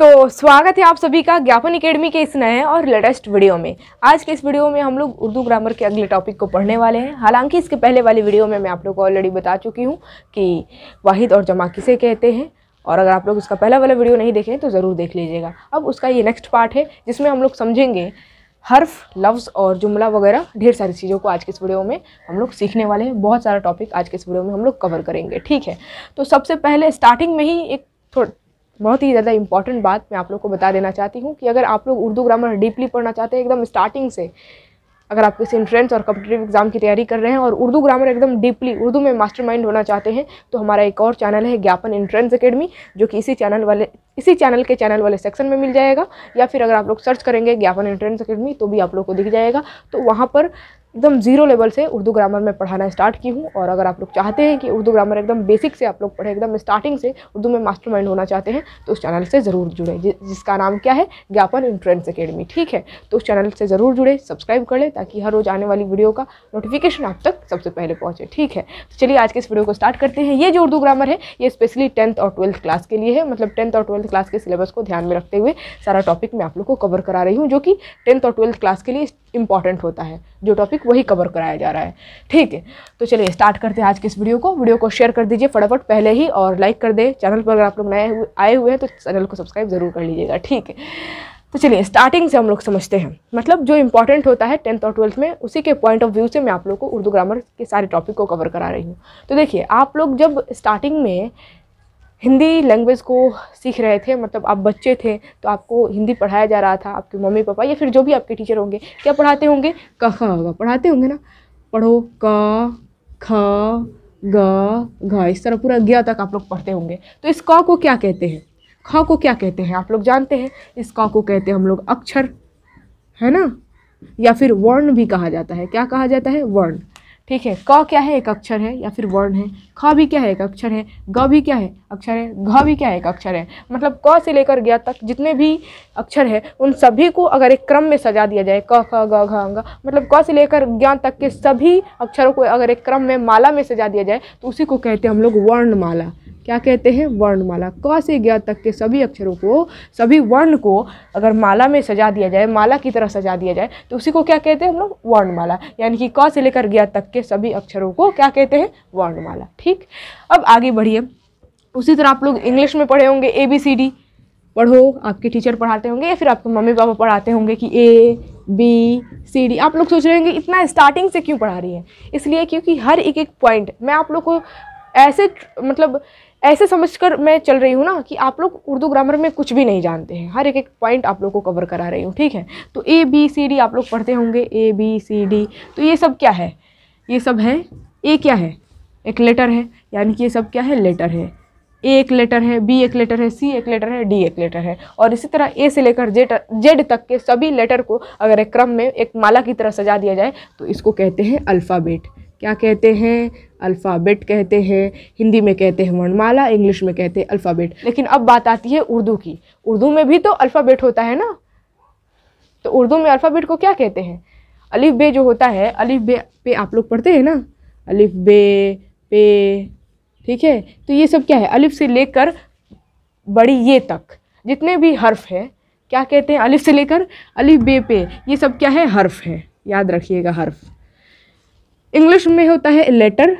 तो स्वागत है आप सभी का ज्ञापन एकेडमी के इस नए और लेटेस्ट वीडियो में आज के इस वीडियो में हम लोग उर्दू ग्रामर के अगले टॉपिक को पढ़ने वाले हैं हालांकि इसके पहले वाली वीडियो में मैं आप लोग को ऑलरेडी बता चुकी हूँ कि वाहिद और जमा किसे कहते हैं और अगर आप लोग उसका पहला वाला वीडियो नहीं देखें तो ज़रूर देख लीजिएगा अब उसका ये नेक्स्ट पार्ट है जिसमें हम लोग समझेंगे हर्फ लफ्ज़ और जुमला वगैरह ढेर सारी चीज़ों को आज के इस वीडियो में हम लोग सीखने वाले हैं बहुत सारा टॉपिक आज के इस वीडियो में हम लोग कवर करेंगे ठीक है तो सबसे पहले स्टार्टिंग में ही एक बहुत ही ज़्यादा इंपॉर्टेंट बात मैं आप लोग को बता देना चाहती हूँ कि अगर आप लोग उर्दू ग्रामर डीपली पढ़ना चाहते हैं एकदम स्टार्टिंग से अगर आप किसी इंट्रेंस और कम्पिटेटिव एग्जाम की तैयारी कर रहे हैं और उर्दू ग्रामर एकदम डीपली उर्दू में मास्टरमाइंड होना चाहते हैं तो हमारा एक और चैनल है ज्ञापन इंट्रेंस अकेडमी जो कि इसी चैनल वाले इसी चैनल के चैनल वाले सेक्शन में मिल जाएगा या फिर अगर आप लोग सर्च करेंगे ज्ञापन इंट्रेंस अकेडमी तो भी आप लोग को दिख जाएगा तो वहाँ पर एकदम ज़ीरो लेवल से उर्दू ग्रामर में पढ़ाना स्टार्ट की हूँ और अगर आप लोग चाहते हैं कि उर्दू ग्रामर एकदम बेसिक से आप लोग पढ़े एकदम स्टार्टिंग से उर्दू में मास्टरमाइंड होना चाहते हैं तो उस चैनल से ज़रूर जुड़े जिसका नाम क्या है ज्ञापन इंट्रेंस अकेडमी ठीक है तो उस चैनल से ज़रूर जुड़े सब्सक्राइब कर लें ताकि हर रोज़ आने वाली वीडियो का नोटिफिकेशन आप तक सबसे पहले पहुँचे ठीक है तो चलिए आज के इस वीडियो को स्टार्ट करते हैं ये जो उर्दू ग्रामर है ये स्पेशली टेंथ और ट्वेल्थ क्लास के लिए है मतलब टेंथ और ट्वेल्थ क्लास के सिलेबस को ध्यान में रखते हुए सारा टॉपिक मैं आप लोग को कवर करा रही हूँ जो कि टेंथ और ट्वेल्थ क्लास के लिए इंपॉर्टेंट होता है जो टॉपिक टॉपिक वही कवर कराया जा रहा है ठीक है तो चलिए स्टार्ट करते हैं आज के इस वीडियो को वीडियो को शेयर कर दीजिए फटाफट पहले ही और लाइक कर दें चैनल पर अगर आप लोग नए आए हुए हैं तो चैनल को सब्सक्राइब ज़रूर कर लीजिएगा ठीक है तो चलिए स्टार्टिंग से हम लोग समझते हैं मतलब जो इंपॉर्टेंट होता है टेंथ और ट्वेल्थ में उसी के पॉइंट ऑफ व्यू से मैं आप लोग को उर्दू ग्रामर के सारे टॉपिक को कवर करा रही हूँ तो देखिए आप लोग जब स्टार्टिंग में हिंदी लैंग्वेज को सीख रहे थे मतलब आप बच्चे थे तो आपको हिंदी पढ़ाया जा रहा था आपके मम्मी पापा या फिर जो भी आपके टीचर होंगे क्या पढ़ाते होंगे क ख ग पढ़ाते होंगे ना पढ़ो क ख ग घ इस तरह पूरा गया तक आप लोग पढ़ते होंगे तो इस क को क्या कहते हैं ख को क्या कहते हैं आप लोग जानते हैं इस क को कहते हैं हम लोग अक्षर है ना या फिर वर्ण भी कहा जाता है क्या कहा जाता है वर्ण ठीक है क क्या है एक अक्षर है या फिर वर्ण है ख भी क्या है एक अक्षर है ग भी क्या है अक्षर है घ भी क्या है एक अक्षर है मतलब क से लेकर गया तक जितने भी अक्षर है उन सभी को अगर एक क्रम में सजा दिया जाए क ख ग घ ग मतलब क से लेकर ज्ञान तक के सभी अक्षरों को अगर एक क्रम में माला में सजा दिया जाए तो उसी को कहते हैं हम लोग वर्णमाला क्या कहते हैं वर्णमाला क से ज्ञ तक के सभी अक्षरों को सभी वर्ण को अगर माला में सजा दिया जाए माला की तरह सजा दिया जाए तो उसी को क्या कहते हैं हम लोग वर्णमाला यानी कि क से लेकर ज्ञ तक के सभी अक्षरों को क्या कहते हैं वर्णमाला ठीक अब आगे बढ़िए उसी तरह आप लोग इंग्लिश में पढ़े होंगे ए बी सी डी पढ़ो आपके टीचर पढ़ाते होंगे या फिर आपके मम्मी पापा पढ़ाते होंगे कि ए बी सी डी आप लोग सोच रहे होंगे इतना स्टार्टिंग से क्यों पढ़ा रही है इसलिए क्योंकि हर एक एक पॉइंट मैं आप लोग को ऐसे मतलब ऐसे समझकर मैं चल रही हूँ ना कि आप लोग उर्दू ग्रामर में कुछ भी नहीं जानते हैं हर एक एक पॉइंट आप लोग को कवर करा रही हूँ ठीक है तो ए बी सी डी आप लोग पढ़ते होंगे ए बी सी डी तो ये सब क्या है ये सब है ए क्या है एक लेटर है यानी कि ये सब क्या है लेटर है ए एक लेटर है बी एक लेटर है सी एक लेटर है डी एक लेटर है और इसी तरह ए से लेकर जेड जेड तक के सभी लेटर को अगर एक क्रम में एक माला की तरह सजा दिया जाए तो इसको कहते हैं अल्फ़ाबेट क्या कहते हैं अल्फ़ाबेट कहते हैं हिंदी में कहते हैं वर्णमाला इंग्लिश में कहते हैं अल्फ़ाबेट लेकिन अब बात आती है उर्दू की उर्दू में भी तो अल्फ़ाबेट होता है ना तो उर्दू में अल्फ़ाबेट को क्या कहते हैं अलिफ बे जो होता है अलिफ बे पे आप लोग पढ़ते हैं ना अलिफ बे पे ठीक है तो ये सब क्या है अलिफ से लेकर बड़ी ये तक जितने भी हर्फ है क्या कहते हैं अलिफ से लेकर अलिफ बे पे ये सब क्या है हर्फ है याद रखिएगा हर्फ इंग्लिश में होता है लेटर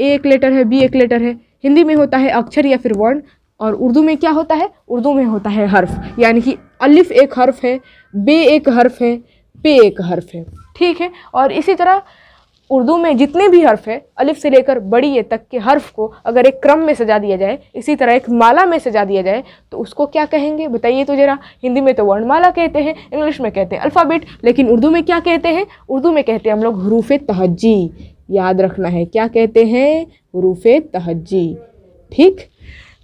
ए एक लेटर है बी एक लेटर है हिंदी में होता है अक्षर या फिर वर्ण और उर्दू में क्या होता है उर्दू में होता है हर्फ यानी कि अलिफ एक हर्फ है बे एक हर्फ है पे एक हर्फ है ठीक है और इसी तरह उर्दू में जितने भी हर्फ है अलिफ से लेकर बड़ी ए तक के हर्फ को अगर एक क्रम में सजा दिया जाए इसी तरह एक माला में सजा दिया जाए तो उसको क्या कहेंगे बताइए तो ज़रा हिंदी में तो वर्णमाला कहते हैं इंग्लिश में कहते हैं अल्फ़ाबेट लेकिन उर्दू में क्या कहते हैं उर्दू में कहते हैं हम लोग हरूफ तहजी याद रखना है क्या कहते हैं हरूफ तहजी ठीक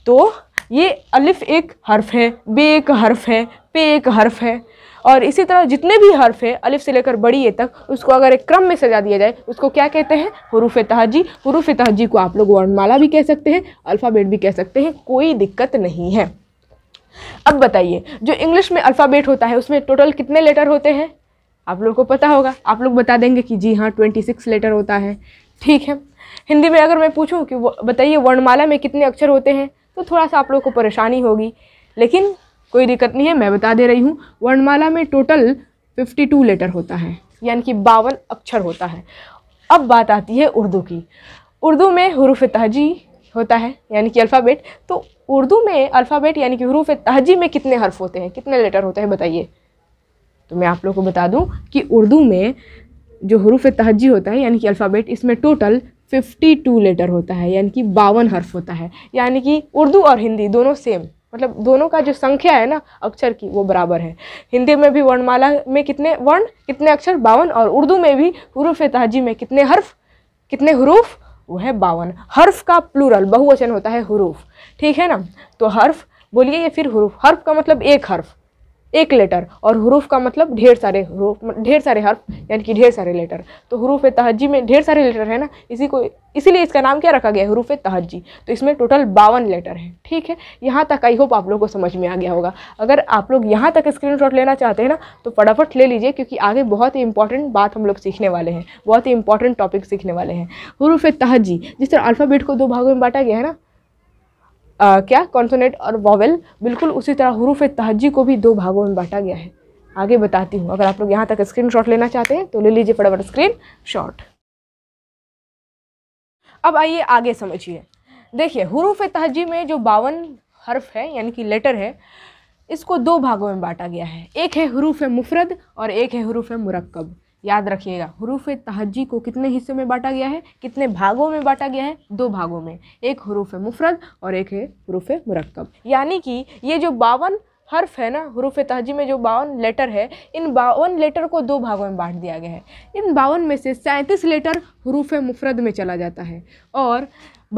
तो ये अलिफ एक हर्फ है बे एक हर्फ है पे एक हर्फ है और इसी तरह जितने भी हर्फ हैं अलिफ से लेकर बड़ी ए तक उसको अगर एक क्रम में सजा दिया जाए उसको क्या कहते हैं हरूफ तहजी हरूफ तहजी को आप लोग वर्णमाला भी कह सकते हैं अल्फ़ाबेट भी कह सकते हैं कोई दिक्कत नहीं है अब बताइए जो इंग्लिश में अल्फ़ाबेट होता है उसमें टोटल कितने लेटर होते हैं आप लोग को पता होगा आप लोग बता देंगे कि जी हाँ ट्वेंटी सिक्स लेटर होता है ठीक है हिंदी में अगर मैं पूछूं कि बताइए वर्णमाला में कितने अक्षर होते हैं तो थोड़ा सा आप लोग को परेशानी होगी लेकिन कोई दिक्कत नहीं है मैं बता दे रही हूँ वर्णमाला में टोटल 52 लेटर होता है यानी कि बावन अक्षर होता है अब बात आती है उर्दू की उर्दू में हरूफ तहजी होता है यानी कि अल्फ़ाबेट तो उर्दू में अल्फ़ाबेट यानी कि हरूफ तहजी में कितने हर्फ होते हैं कितने लेटर होते हैं बताइए तो मैं आप लोग को बता दूं कि उर्दू में जो हरूफ तहजी होता है यानी कि अल्फ़ाबेट इसमें टोटल 52 लेटर होता है यानी कि बावन हर्फ होता है यानी कि उर्दू और हिंदी दोनों सेम मतलब दोनों का जो संख्या है ना अक्षर की वो बराबर है हिंदी में भी वर्णमाला में कितने वर्ण कितने अक्षर बावन और उर्दू में भी हरूफ तहजी में कितने हर्फ कितने हरूफ वो है बावन हर्फ का प्लूरल बहुवचन होता है हरूफ ठीक है ना तो हर्फ बोलिए ये फिर हरूफ हर्फ का मतलब एक हर्फ एक लेटर और हरूफ का मतलब ढेर सारे हरूफ ढेर सारे हर्फ यानी कि ढेर सारे लेटर तो हरूफ तहजी में ढेर सारे लेटर है ना इसी को इसीलिए इसका नाम क्या रखा गया है हरूफ तहजी तो इसमें टोटल बावन लेटर है ठीक है यहाँ तक आई होप आप लोग को समझ में आ गया होगा अगर आप लोग यहाँ तक स्क्रीन लेना चाहते हैं ना तो फटाफट ले लीजिए क्योंकि आगे बहुत ही इंपॉर्टेंट बात हम लोग सीखने वाले हैं बहुत ही इंपॉर्टेंट टॉपिक सीखने वाले हैं हरूफ तहजी जिस तरह अल्फ़ाबेट को दो भागों में बांटा गया है ना आ, क्या कॉन्सोनेट और वॉवल बिल्कुल उसी तरह हरूफ तहजी को भी दो भागों में बांटा गया है आगे बताती हूँ अगर आप लोग यहाँ तक स्क्रीन शॉट लेना चाहते हैं तो ले लीजिए फटाफट स्क्रीन शॉट अब आइए आगे समझिए देखिए हरूफ तहजी में जो बावन हर्फ है यानी कि लेटर है इसको दो भागों में बांटा गया है एक है हरूफ मुफरद और एक है हरूफ मुरक्कब याद रखिएगा हरूफ तहजी को कितने हिस्सों में बांटा गया है कितने भागों में बांटा गया है दो भागों में एक हरूफ मुफरद और एक है हरूफ मरकब यानी कि ये जो बावन हर्फ है ना हरूफ तहजी में जो बावन लेटर है इन बावन लेटर को दो भागों में बांट दिया गया है इन बावन में से सैंतीस लेटर हरूफ मुफरद में चला जाता है और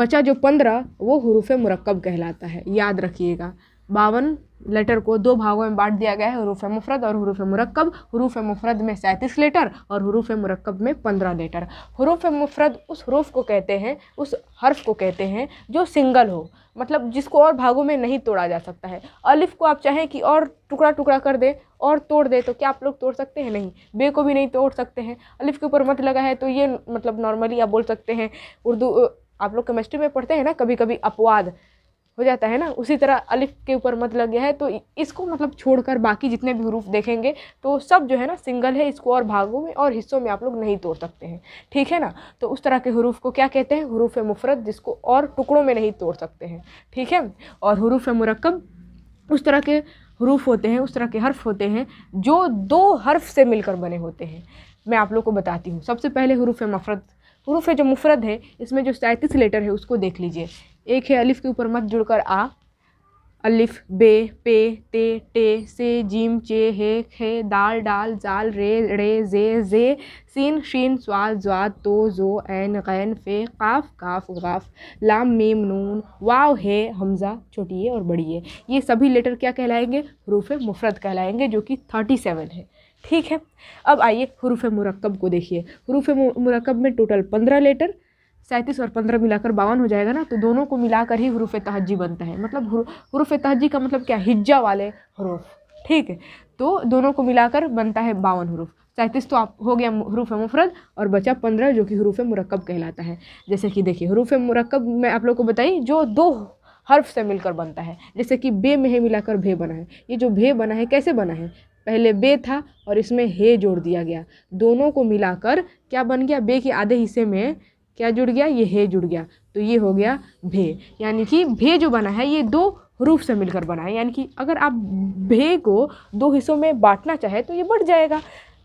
बचा जो पंद्रह वो हरूफ मरकब कहलाता है याद रखिएगा बावन लेटर को दो भागों में बांट दिया गया है हरूफ मुफरत और हरूफ मरकब हरूफ मुफरत में सैंतीस लेटर और हरूफ मरकब में पंद्रह लेटर हरूफ मुफरत उस हरूफ को कहते हैं उस हर्फ को कहते हैं जो सिंगल हो मतलब जिसको और भागों में नहीं तोड़ा जा सकता है अलिफ को आप चाहें कि और टुकड़ा टुकड़ा कर दें और तोड़ दे तो क्या आप लोग तोड़ सकते हैं नहीं बे को भी नहीं तोड़ सकते हैं अलिफ के ऊपर मत लगा है तो ये मतलब नॉर्मली आप बोल सकते हैं उर्दू आप लोग केमिस्ट्री में पढ़ते हैं ना कभी कभी अपवाद हो जाता है ना उसी तरह अलिफ के ऊपर मत लग गया है तो इसको मतलब छोड़कर बाकी जितने भी हरूफ देखेंगे तो सब जो है ना सिंगल है इसको और भागों में और हिस्सों में आप लोग नहीं तोड़ सकते हैं ठीक है ना तो उस तरह के हरूफ को क्या कहते हैं हरूफ मुफरत जिसको और टुकड़ों में नहीं तोड़ सकते हैं ठीक है और हरूफ मरकब उस तरह के हरूफ होते हैं उस तरह के हर्फ होते हैं जो दो हर्फ से मिलकर बने होते हैं मैं आप लोग को बताती हूँ सबसे पहले हरूफ मफरत हरूफ जो मुफरत है इसमें जो सैंतीस लेटर है उसको देख लीजिए एक है अलिफ के ऊपर मत जुड़कर आ अलिफ बे पे ते टे से जीम चे हे खे दाल डाल जाल रे रे जे जे सीन शीन स्वाद ज्वाद तो जो ऐन गैन फे काफ काफ गाफ लाम मीम नून वाव है हमज़ा छोटी है और बड़ी है ये सभी लेटर क्या कहलाएंगे हरूफ मुफरत कहलाएंगे जो कि थर्टी सेवन है ठीक है अब आइए हरूफ मरकब को देखिए हरूफ मरकब में टोटल पंद्रह लेटर सैंतीस और पंद्रह मिलाकर बावन हो जाएगा ना तो दोनों को मिलाकर ही हरूफ तहजी बनता है मतलब हरूफ तहजी का मतलब क्या हिज्जा वाले हरूफ ठीक है तो दोनों को मिलाकर बनता है बावन हरूफ सैंतीस तो आप हो गया हरूफ मुफरद और बचा पंद्रह जो कि हरूफ मरकब कहलाता है जैसे कि देखिए हरूफ मरकब मैं आप लोग को बताई जो दो हर्फ से मिलकर बनता है जैसे कि बे में है मिलाकर भे बना है ये जो भे बना है कैसे बना है पहले बे था और इसमें हे जोड़ दिया गया दोनों को मिलाकर क्या बन गया बे के आधे हिस्से में क्या जुड़ गया ये हे जुड़ गया तो ये हो गया भे यानी कि भे जो बना है ये दो हरूफ से मिलकर बना है यानी कि अगर आप भे को दो हिस्सों में बांटना चाहे तो ये बढ़ जाएगा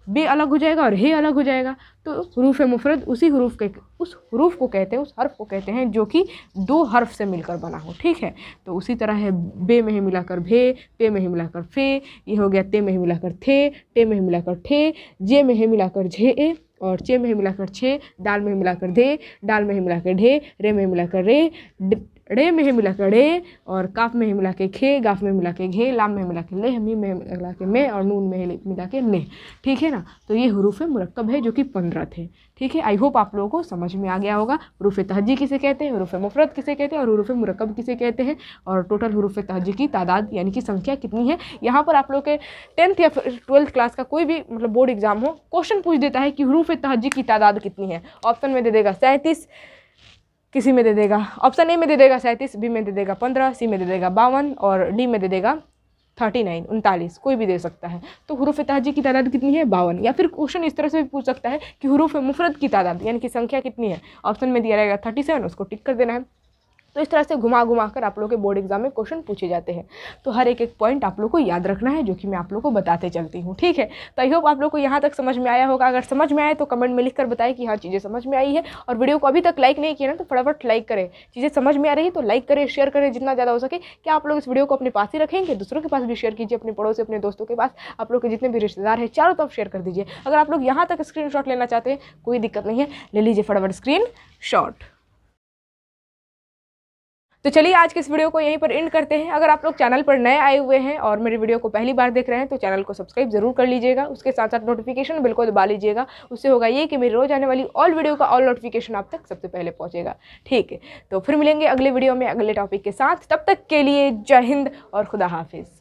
बे अलग हो जाएगा और हे अलग हो जाएगा तो रूफ़ मुफरत उसी हरूफ के उस हरूफ को कहते हैं उस हर्फ को कहते हैं जो कि दो हर्फ से मिलकर बना हो ठीक है तो उसी तरह है बे में ही मिलाकर भे पे में ही मिलाकर फे ये हो गया ते में ही मिलाकर थे टे में ही मिलाकर ठे जे में ही मिलाकर झे ए और चे में ही मिलाकर छः दाल में ही मिलाकर दे दाल में ही मिलाकर ढे रे में ही मिलाकर रे रे में मिला के रे और काफ में मिला के खे गाफ में मिला के घे लाम में मिला के ले हमी में मिला के मैं और नून में मिला के ले ठीक है ना तो ये हरूफ मरकब है जो कि पंद्रह थे ठीक है आई होप आप लोगों को समझ में आ गया होगा हरूफ तहजी किसे कहते हैं हरूफ मुफरत किसे कहते हैं और हरूफ मरकब किसे कहते हैं और टोटल हरूफ तहजी की तादाद यानी कि संख्या कितनी है यहाँ पर आप लोग के टेंथ या फिर ट्वेल्थ क्लास का कोई भी मतलब बोर्ड एग्जाम हो क्वेश्चन पूछ देता है कि हरूफ तहजी की तादाद कितनी है ऑप्शन में दे देगा सैंतीस किसी में दे देगा ऑप्शन ए में दे देगा सैंतीस बी में दे देगा पंद्रह सी में दे देगा बावन और डी में दे देगा थर्टी नाइन उनतालीस कोई भी दे सकता है तो हरूफ तहजी की तादाद कितनी है बावन या फिर क्वेश्चन इस तरह से भी पूछ सकता है कि हरूफ मुफरत की तादाद यानी कि संख्या कितनी है ऑप्शन में दिया जाएगा थर्टी सेवन उसको टिक कर देना है तो इस तरह से घुमा घुमा कर आप लोग के बोर्ड एग्जाम में क्वेश्चन पूछे जाते हैं तो हर एक एक पॉइंट आप लोग को याद रखना है जो कि मैं आप लोग को बताते चलती हूँ ठीक है तो आई होप आप लोग को यहाँ तक समझ में आया होगा अगर समझ में आए तो कमेंट में लिख कर बताएं कि हाँ चीज़ें समझ में आई है और वीडियो को अभी तक लाइक नहीं किया ना तो फटाफट लाइक करें चीज़ें समझ में आ रही तो लाइक करें शेयर करें जितना ज़्यादा हो सके कि आप लोग इस वीडियो को अपने पास ही रखेंगे दूसरों के पास भी शेयर कीजिए अपने पड़ोसी अपने दोस्तों के पास आप लोग के जितने भी रिश्तेदार हैं चारों तरफ शेयर कर दीजिए अगर आप लोग यहाँ तक स्क्रीन लेना चाहते हैं कोई दिक्कत नहीं है ले लीजिए फटाफट स्क्रीन शॉट तो चलिए आज के इस वीडियो को यहीं पर एंड करते हैं अगर आप लोग चैनल पर नए आए हुए हैं और मेरे वीडियो को पहली बार देख रहे हैं तो चैनल को सब्सक्राइब जरूर कर लीजिएगा उसके साथ साथ नोटिफिकेशन बिल को दबा लीजिएगा उससे होगा ये कि मेरी रोज आने वाली ऑल वीडियो का ऑल नोटिफिकेशन आप तक सबसे पहले पहुँचेगा ठीक है तो फिर मिलेंगे अगले वीडियो में अगले टॉपिक के साथ तब तक के लिए जय हिंद और खुदा हाफिज़